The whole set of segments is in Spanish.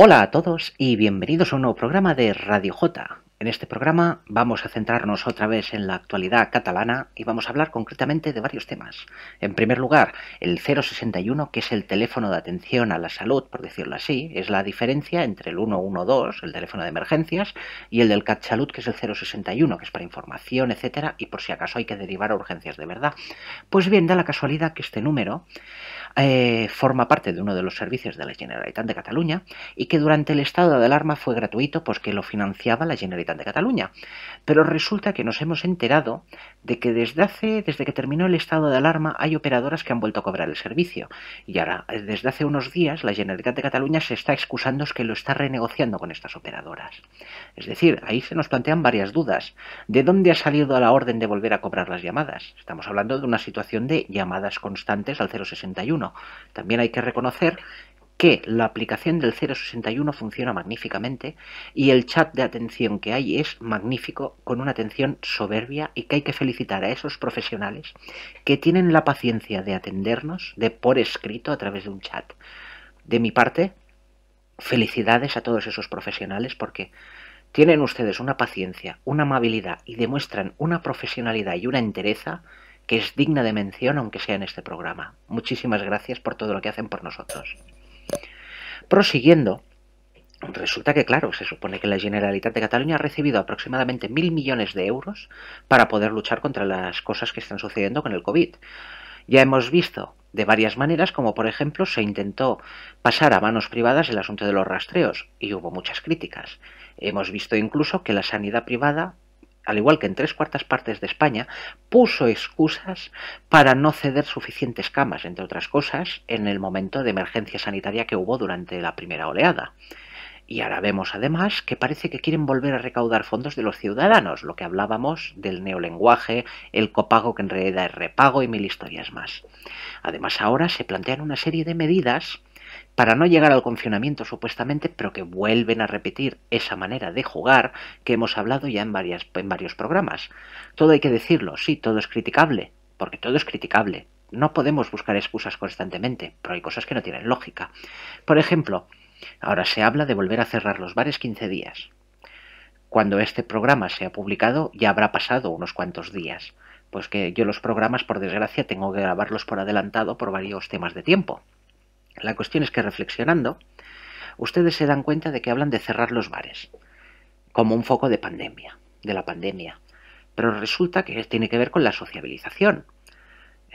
Hola a todos y bienvenidos a un nuevo programa de Radio J. En este programa vamos a centrarnos otra vez en la actualidad catalana y vamos a hablar concretamente de varios temas. En primer lugar, el 061, que es el teléfono de atención a la salud, por decirlo así, es la diferencia entre el 112, el teléfono de emergencias, y el del Catchalut, que es el 061, que es para información, etcétera, y por si acaso hay que derivar a urgencias de verdad. Pues bien, da la casualidad que este número eh, forma parte de uno de los servicios de la Generalitat de Cataluña y que durante el estado de alarma fue gratuito porque lo financiaba la Generalitat de Cataluña. Pero resulta que nos hemos enterado de que desde hace, desde que terminó el estado de alarma, hay operadoras que han vuelto a cobrar el servicio. Y ahora, desde hace unos días, la Generalitat de Cataluña se está excusando es que lo está renegociando con estas operadoras. Es decir, ahí se nos plantean varias dudas. ¿De dónde ha salido la orden de volver a cobrar las llamadas? Estamos hablando de una situación de llamadas constantes al 061 también hay que reconocer que la aplicación del 061 funciona magníficamente y el chat de atención que hay es magnífico, con una atención soberbia y que hay que felicitar a esos profesionales que tienen la paciencia de atendernos de por escrito a través de un chat. De mi parte, felicidades a todos esos profesionales porque tienen ustedes una paciencia, una amabilidad y demuestran una profesionalidad y una entereza que es digna de mención aunque sea en este programa. Muchísimas gracias por todo lo que hacen por nosotros. Prosiguiendo, resulta que, claro, se supone que la Generalitat de Cataluña ha recibido aproximadamente mil millones de euros para poder luchar contra las cosas que están sucediendo con el COVID. Ya hemos visto de varias maneras, como por ejemplo se intentó pasar a manos privadas el asunto de los rastreos y hubo muchas críticas. Hemos visto incluso que la sanidad privada al igual que en tres cuartas partes de España, puso excusas para no ceder suficientes camas, entre otras cosas, en el momento de emergencia sanitaria que hubo durante la primera oleada. Y ahora vemos además que parece que quieren volver a recaudar fondos de los ciudadanos, lo que hablábamos del neolenguaje, el copago que en realidad es repago y mil historias más. Además ahora se plantean una serie de medidas para no llegar al confinamiento supuestamente, pero que vuelven a repetir esa manera de jugar que hemos hablado ya en, en varios programas. Todo hay que decirlo, sí, todo es criticable, porque todo es criticable. No podemos buscar excusas constantemente, pero hay cosas que no tienen lógica. Por ejemplo, ahora se habla de volver a cerrar los bares 15 días. Cuando este programa sea publicado ya habrá pasado unos cuantos días, pues que yo los programas, por desgracia, tengo que grabarlos por adelantado por varios temas de tiempo. La cuestión es que reflexionando, ustedes se dan cuenta de que hablan de cerrar los bares como un foco de pandemia, de la pandemia. Pero resulta que tiene que ver con la sociabilización.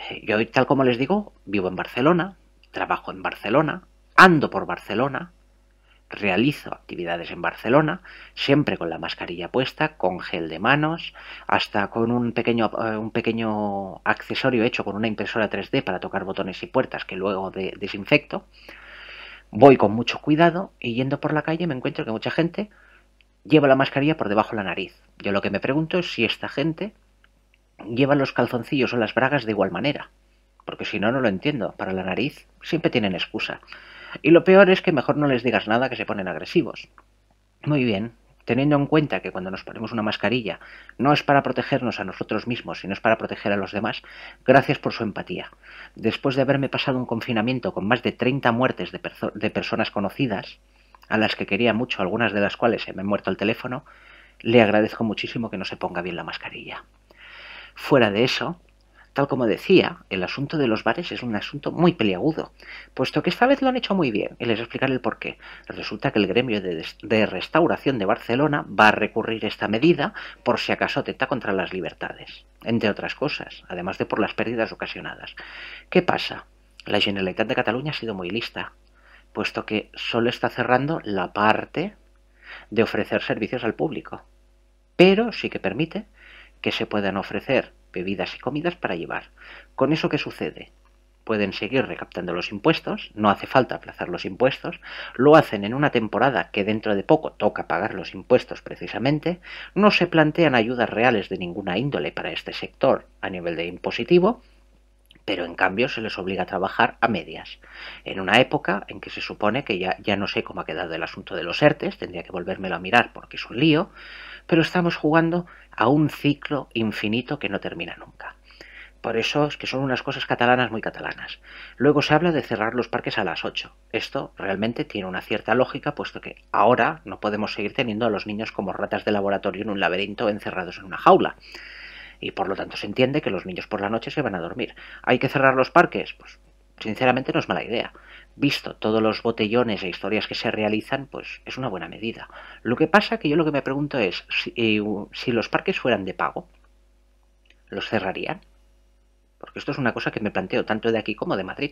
Eh, yo, tal como les digo, vivo en Barcelona, trabajo en Barcelona, ando por Barcelona, realizo actividades en Barcelona, siempre con la mascarilla puesta, con gel de manos, hasta con un pequeño, eh, un pequeño accesorio hecho con una impresora 3D para tocar botones y puertas que luego desinfecto. Voy con mucho cuidado y yendo por la calle me encuentro que mucha gente lleva la mascarilla por debajo de la nariz. Yo lo que me pregunto es si esta gente lleva los calzoncillos o las bragas de igual manera, porque si no, no lo entiendo. Para la nariz siempre tienen excusa. Y lo peor es que mejor no les digas nada que se ponen agresivos. Muy bien, teniendo en cuenta que cuando nos ponemos una mascarilla no es para protegernos a nosotros mismos, sino es para proteger a los demás, gracias por su empatía. Después de haberme pasado un confinamiento con más de 30 muertes de, personas conocidas, a las que quería mucho, algunas de las cuales se me han muerto el teléfono, le agradezco muchísimo que no se ponga bien la mascarilla. Fuera de eso, Tal como decía, el asunto de los bares es un asunto muy peliagudo, puesto que esta vez lo han hecho muy bien, y les explicaré el porqué. Resulta que el gremio de, restauración de Barcelona va a recurrir esta medida por si acaso atenta contra las libertades, entre otras cosas, además de por las pérdidas ocasionadas. ¿Qué pasa? La Generalitat de Cataluña ha sido muy lista, puesto que solo está cerrando la parte de ofrecer servicios al público, pero sí que permite que se puedan ofrecer bebidas y comidas para llevar. ¿Con eso qué sucede? Pueden seguir recaptando los impuestos, no hace falta aplazar los impuestos, lo hacen en una temporada que dentro de poco toca pagar los impuestos precisamente, no se plantean ayudas reales de ninguna índole para este sector a nivel de impositivo, pero en cambio se les obliga a trabajar a medias. En una época en que se supone que ya, ya no sé cómo ha quedado el asunto de los ERTES, tendría que volvérmelo a mirar porque es un lío, pero estamos jugando a un ciclo infinito que no termina nunca. Por eso es que son unas cosas catalanas muy catalanas. Luego se habla de cerrar los parques a las 8. Esto realmente tiene una cierta lógica, puesto que ahora no podemos seguir teniendo a los niños como ratas de laboratorio en un laberinto encerrados en una jaula. Y por lo tanto se entiende que los niños por la noche se van a dormir. ¿Hay que cerrar los parques? Pues sinceramente no es mala idea. Visto todos los botellones e historias que se realizan, pues es una buena medida. Lo que pasa que yo lo que me pregunto es, si, eh, si los parques fueran de pago, ¿los cerrarían? Porque esto es una cosa que me planteo tanto de aquí como de Madrid.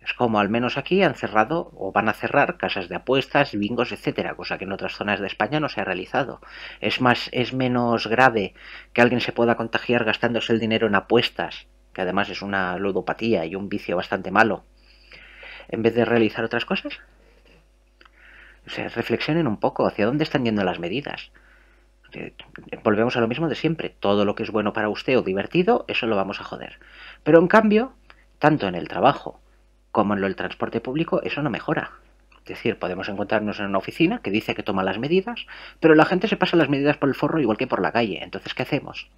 Es como al menos aquí han cerrado o van a cerrar casas de apuestas, bingos, etcétera, cosa que en otras zonas de España no se ha realizado. Es más, es menos grave que alguien se pueda contagiar gastándose el dinero en apuestas que además es una ludopatía y un vicio bastante malo, en vez de realizar otras cosas? O reflexionen un poco hacia dónde están yendo las medidas. Eh, volvemos a lo mismo de siempre. Todo lo que es bueno para usted o divertido, eso lo vamos a joder. Pero en cambio, tanto en el trabajo como en el transporte público, eso no mejora. Es decir, podemos encontrarnos en una oficina que dice que toma las medidas, pero la gente se pasa las medidas por el forro igual que por la calle. Entonces, ¿qué hacemos?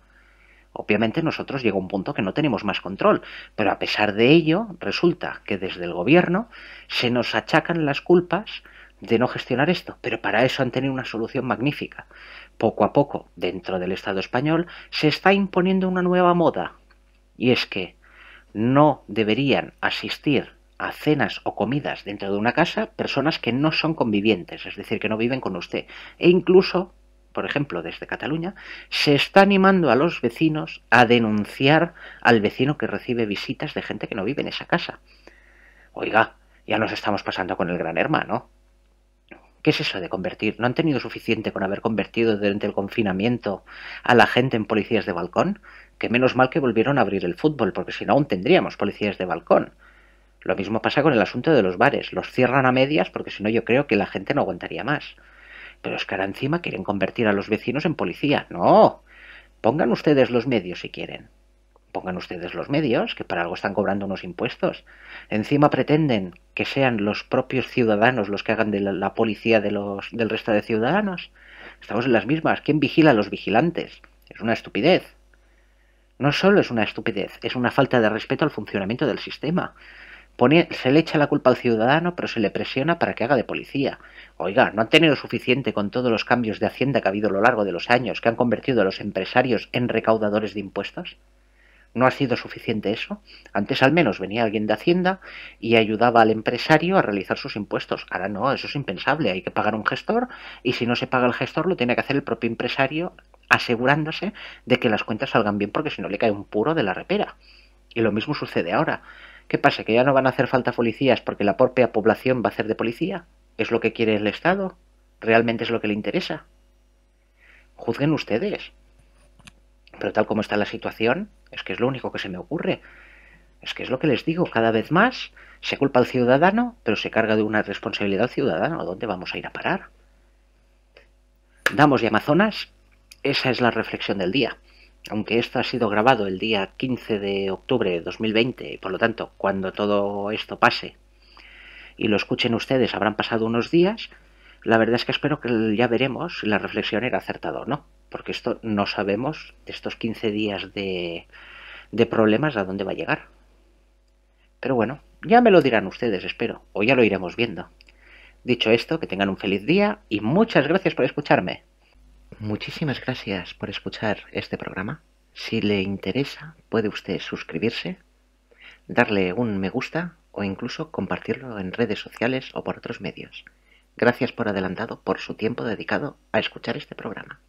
Obviamente nosotros llega un punto que no tenemos más control, pero a pesar de ello, resulta que desde el gobierno se nos achacan las culpas de no gestionar esto, pero para eso han tenido una solución magnífica. Poco a poco, dentro del Estado español, se está imponiendo una nueva moda, y es que no deberían asistir a cenas o comidas dentro de una casa personas que no son convivientes, es decir, que no viven con usted, e incluso por ejemplo, desde Cataluña, se está animando a los vecinos a denunciar al vecino que recibe visitas de gente que no vive en esa casa. Oiga, ya nos estamos pasando con el gran hermano. ¿Qué es eso de convertir? ¿No han tenido suficiente con haber convertido durante el confinamiento a la gente en policías de balcón? Que menos mal que volvieron a abrir el fútbol, porque si no aún tendríamos policías de balcón. Lo mismo pasa con el asunto de los bares. Los cierran a medias porque si no yo creo que la gente no aguantaría más. Pero es que ahora encima quieren convertir a los vecinos en policía. No. Pongan ustedes los medios si quieren. Pongan ustedes los medios, que para algo están cobrando unos impuestos. Encima pretenden que sean los propios ciudadanos los que hagan de la, policía del resto de ciudadanos. Estamos en las mismas. ¿Quién vigila a los vigilantes? Es una estupidez. No solo es una estupidez, es una falta de respeto al funcionamiento del sistema se le echa la culpa al ciudadano, pero se le presiona para que haga de policía. Oiga, ¿no han tenido suficiente con todos los cambios de Hacienda que ha habido a lo largo de los años, que han convertido a los empresarios en recaudadores de impuestos? ¿No ha sido suficiente eso? Antes al menos venía alguien de Hacienda y ayudaba al empresario a realizar sus impuestos. Ahora no, eso es impensable. Hay que pagar un gestor y si no se paga el gestor lo tiene que hacer el propio empresario asegurándose de que las cuentas salgan bien porque si no le cae un puro de la repera. Y lo mismo sucede ahora. ¿Qué pasa? ¿Que ya no van a hacer falta policías porque la propia población va a hacer de policía? ¿Es lo que quiere el Estado? ¿Realmente es lo que le interesa? Juzguen ustedes. Pero tal como está la situación, es que es lo único que se me ocurre. Es que es lo que les digo, cada vez más se culpa al ciudadano, pero se carga de una responsabilidad al ciudadano. ¿A dónde vamos a ir a parar? Damos y Amazonas, esa es la reflexión del día aunque esto ha sido grabado el día 15 de octubre de 2020, y por lo tanto, cuando todo esto pase y lo escuchen ustedes, habrán pasado unos días, la verdad es que espero que ya veremos si la reflexión era acertada o no, porque esto no sabemos de estos 15 días de, de problemas a dónde va a llegar. Pero bueno, ya me lo dirán ustedes, espero, o ya lo iremos viendo. Dicho esto, que tengan un feliz día y muchas gracias por escucharme. Muchísimas gracias por escuchar este programa. Si le interesa, puede usted suscribirse, darle un me gusta o incluso compartirlo en redes sociales o por otros medios. Gracias por adelantado por su tiempo dedicado a escuchar este programa.